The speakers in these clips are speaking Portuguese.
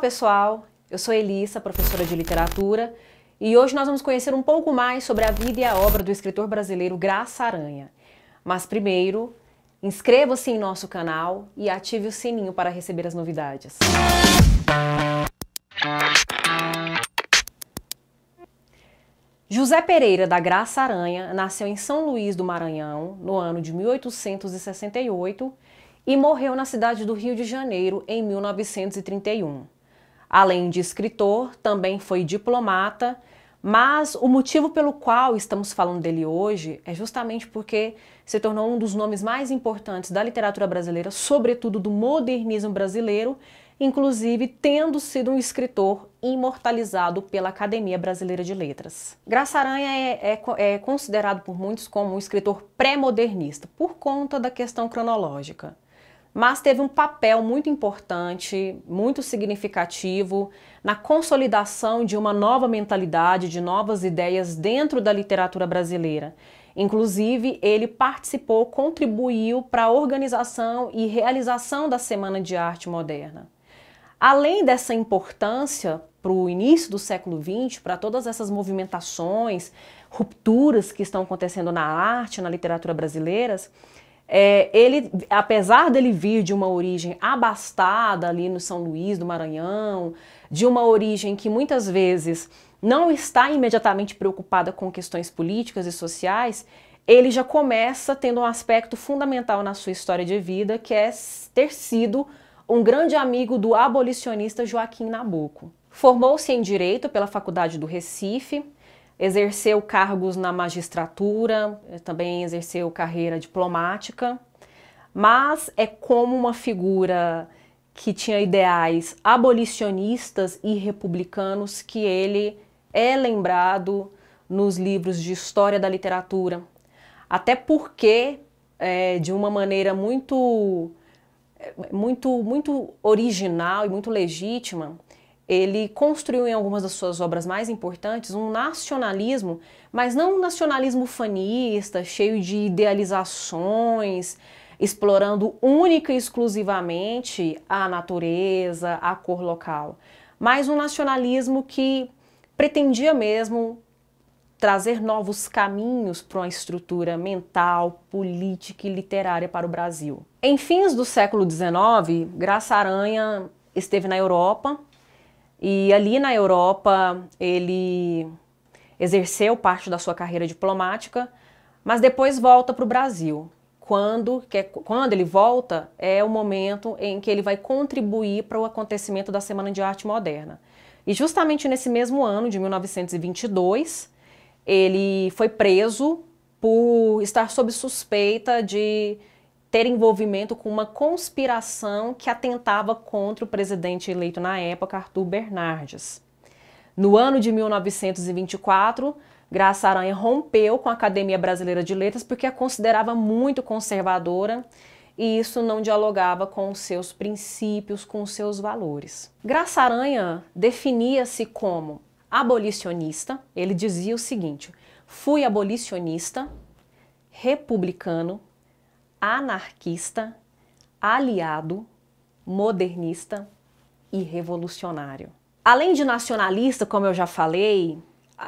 pessoal, eu sou Elissa, professora de literatura, e hoje nós vamos conhecer um pouco mais sobre a vida e a obra do escritor brasileiro Graça Aranha. Mas primeiro, inscreva-se em nosso canal e ative o sininho para receber as novidades. José Pereira da Graça Aranha nasceu em São Luís do Maranhão no ano de 1868 e morreu na cidade do Rio de Janeiro em 1931. Além de escritor, também foi diplomata, mas o motivo pelo qual estamos falando dele hoje é justamente porque se tornou um dos nomes mais importantes da literatura brasileira, sobretudo do modernismo brasileiro, inclusive tendo sido um escritor imortalizado pela Academia Brasileira de Letras. Graça Aranha é, é, é considerado por muitos como um escritor pré-modernista, por conta da questão cronológica mas teve um papel muito importante, muito significativo na consolidação de uma nova mentalidade, de novas ideias dentro da literatura brasileira. Inclusive, ele participou, contribuiu para a organização e realização da Semana de Arte Moderna. Além dessa importância para o início do século XX, para todas essas movimentações, rupturas que estão acontecendo na arte, na literatura brasileiras, é, ele, apesar dele vir de uma origem abastada ali no São Luís do Maranhão, de uma origem que muitas vezes não está imediatamente preocupada com questões políticas e sociais, ele já começa tendo um aspecto fundamental na sua história de vida, que é ter sido um grande amigo do abolicionista Joaquim Nabuco. Formou-se em Direito pela Faculdade do Recife, exerceu cargos na magistratura, eh, também exerceu carreira diplomática, mas é como uma figura que tinha ideais abolicionistas e republicanos que ele é lembrado nos livros de história da literatura. Até porque, é, de uma maneira muito, eh, muito, muito original e muito legítima, ele construiu em algumas das suas obras mais importantes um nacionalismo, mas não um nacionalismo fanista, cheio de idealizações, explorando única e exclusivamente a natureza, a cor local, mas um nacionalismo que pretendia mesmo trazer novos caminhos para uma estrutura mental, política e literária para o Brasil. Em fins do século XIX, Graça Aranha esteve na Europa e ali na Europa ele exerceu parte da sua carreira diplomática, mas depois volta para o Brasil. Quando, que é, quando ele volta, é o momento em que ele vai contribuir para o acontecimento da Semana de Arte Moderna. E justamente nesse mesmo ano, de 1922, ele foi preso por estar sob suspeita de ter envolvimento com uma conspiração que atentava contra o presidente eleito na época, Arthur Bernardes. No ano de 1924, Graça Aranha rompeu com a Academia Brasileira de Letras porque a considerava muito conservadora e isso não dialogava com os seus princípios, com os seus valores. Graça Aranha definia-se como abolicionista, ele dizia o seguinte: fui abolicionista, republicano anarquista, aliado, modernista e revolucionário. Além de nacionalista, como eu já falei,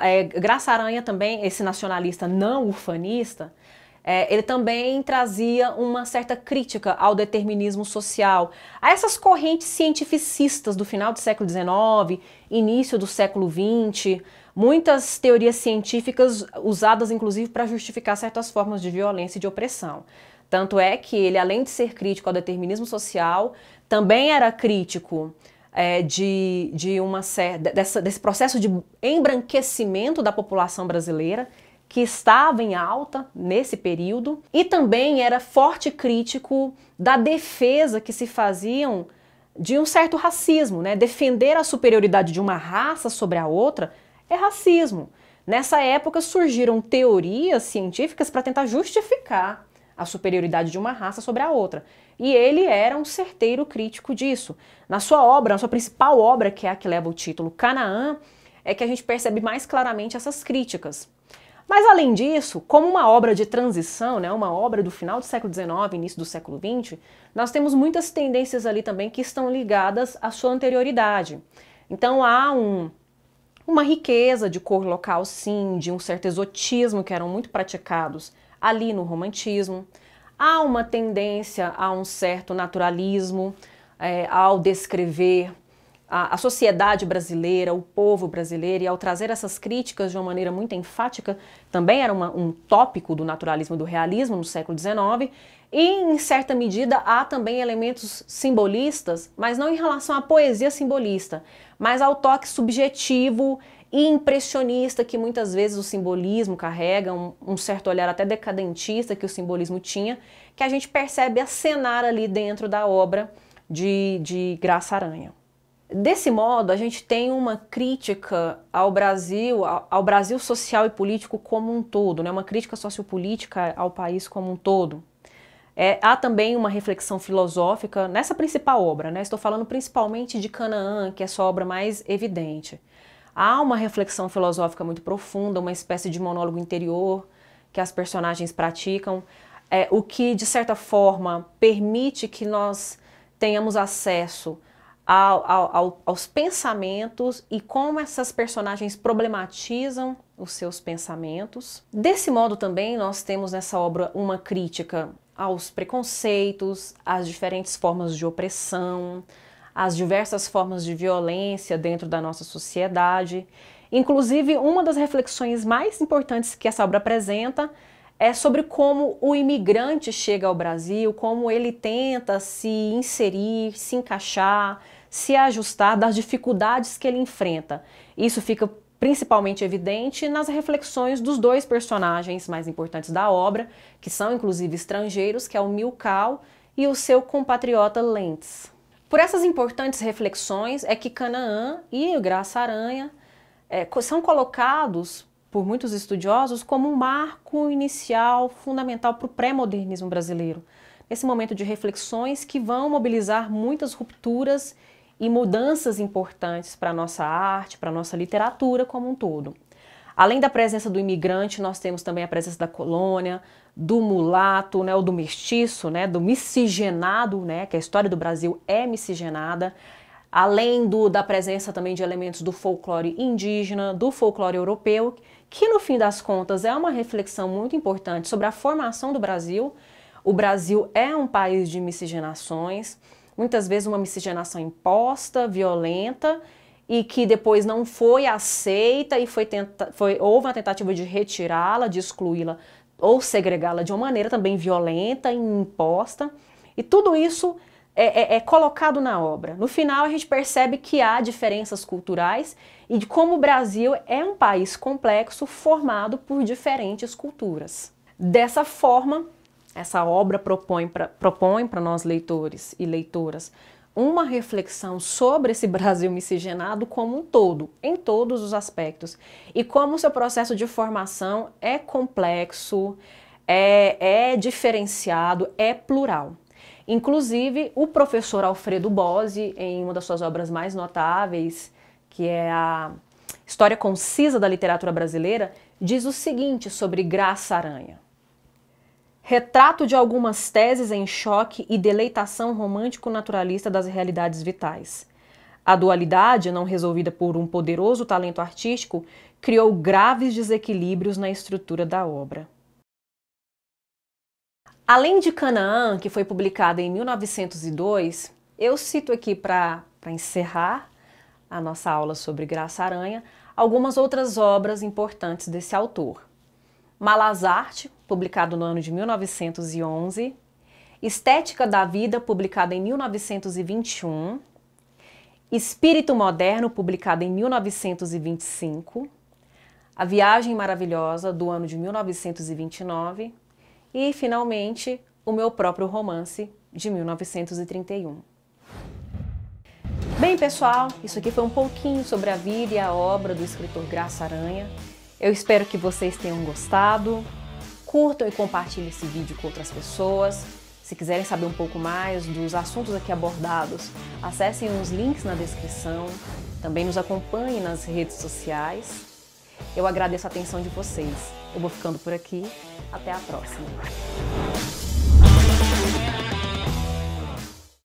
é, Graça Aranha também, esse nacionalista não ufanista, é, ele também trazia uma certa crítica ao determinismo social, a essas correntes cientificistas do final do século XIX, início do século XX, muitas teorias científicas usadas inclusive para justificar certas formas de violência e de opressão. Tanto é que ele, além de ser crítico ao determinismo social, também era crítico é, de, de uma dessa, desse processo de embranquecimento da população brasileira que estava em alta nesse período e também era forte crítico da defesa que se faziam de um certo racismo, né? Defender a superioridade de uma raça sobre a outra é racismo. Nessa época surgiram teorias científicas para tentar justificar a superioridade de uma raça sobre a outra. E ele era um certeiro crítico disso. Na sua obra, na sua principal obra, que é a que leva o título Canaã, é que a gente percebe mais claramente essas críticas. Mas além disso, como uma obra de transição, né, uma obra do final do século XIX, início do século XX, nós temos muitas tendências ali também que estão ligadas à sua anterioridade. Então há um, uma riqueza de cor local, sim, de um certo exotismo que eram muito praticados ali no romantismo. Há uma tendência a um certo naturalismo é, ao descrever a, a sociedade brasileira, o povo brasileiro, e ao trazer essas críticas de uma maneira muito enfática, também era uma, um tópico do naturalismo e do realismo no século XIX, e, em certa medida, há também elementos simbolistas, mas não em relação à poesia simbolista, mas ao toque subjetivo e impressionista, que muitas vezes o simbolismo carrega, um, um, certo olhar até decadentista que o simbolismo tinha, que a gente percebe acenar ali dentro da obra de, de Graça Aranha. Desse modo, a gente tem uma crítica ao Brasil, ao, ao Brasil social e político como um todo, né? uma crítica sociopolítica ao país como um todo. É, há também uma reflexão filosófica nessa principal obra, né? estou falando principalmente de Canaã, que é sua obra mais evidente. Há uma reflexão filosófica muito profunda, uma espécie de monólogo interior que as personagens praticam, é, o que, de certa forma, permite que nós tenhamos acesso ao, ao, aos pensamentos e como essas personagens problematizam os seus pensamentos. Desse modo também nós temos nessa obra uma crítica aos preconceitos, às diferentes formas de opressão, as diversas formas de violência dentro da nossa sociedade. Inclusive, uma das reflexões mais importantes que essa obra apresenta é sobre como o imigrante chega ao Brasil, como ele tenta se inserir, se encaixar, se ajustar das dificuldades que ele enfrenta. Isso fica principalmente evidente nas reflexões dos dois personagens mais importantes da obra, que são inclusive estrangeiros, que é o Milkau e o seu compatriota Lentz. Por essas importantes reflexões é que Canaã e Graça Aranha é, são colocados por muitos estudiosos como um marco inicial fundamental para o pré-modernismo brasileiro. Esse momento de reflexões que vão mobilizar muitas rupturas e mudanças importantes para a nossa arte, para a nossa literatura como um todo. Além da presença do imigrante, nós temos também a presença da colônia, do mulato, né, ou do mestiço, né, do miscigenado, né, que a história do Brasil é miscigenada, além do, da presença também de elementos do folclore indígena, do folclore europeu, que no fim das contas é uma reflexão muito importante sobre a formação do Brasil. O Brasil é um país de miscigenações, muitas vezes uma miscigenação imposta, violenta, e que depois não foi aceita e foi, tenta, foi houve uma tentativa de retirá-la, de excluí-la ou segregá-la de uma maneira também violenta e imposta. E tudo isso é, é, é, colocado na obra. No final, a gente percebe que há diferenças culturais e de como o Brasil é um país complexo formado por diferentes culturas. Dessa forma, essa obra propõe para propõe nós leitores e leitoras uma reflexão sobre esse Brasil miscigenado como um todo, em todos os aspectos. E como o seu processo de formação é complexo, é, é diferenciado, é plural. Inclusive, o professor Alfredo Bose, em uma das suas obras mais notáveis, que é a História Concisa da Literatura Brasileira, diz o seguinte sobre Graça Aranha. Retrato de algumas teses em choque e deleitação romântico-naturalista das realidades vitais. A dualidade, não resolvida por um poderoso talento artístico, criou graves desequilíbrios na estrutura da obra. Além de Canaã, que foi publicada em 1902, eu cito aqui para encerrar a nossa aula sobre Graça Aranha algumas outras obras importantes desse autor. Malazarte, publicado no ano de 1911, Estética da Vida, publicada em 1921, Espírito Moderno, publicado em 1925, A Viagem Maravilhosa, do ano de 1929 e, finalmente, o meu próprio romance, de 1931. Bem, pessoal, isso aqui foi um pouquinho sobre a vida e a obra do escritor Graça Aranha. Eu espero que vocês tenham gostado. Curtam e compartilhem esse vídeo com outras pessoas. Se quiserem saber um pouco mais dos assuntos aqui abordados, acessem os links na descrição. Também nos acompanhem nas redes sociais. Eu agradeço a atenção de vocês. Eu vou ficando por aqui. Até a próxima.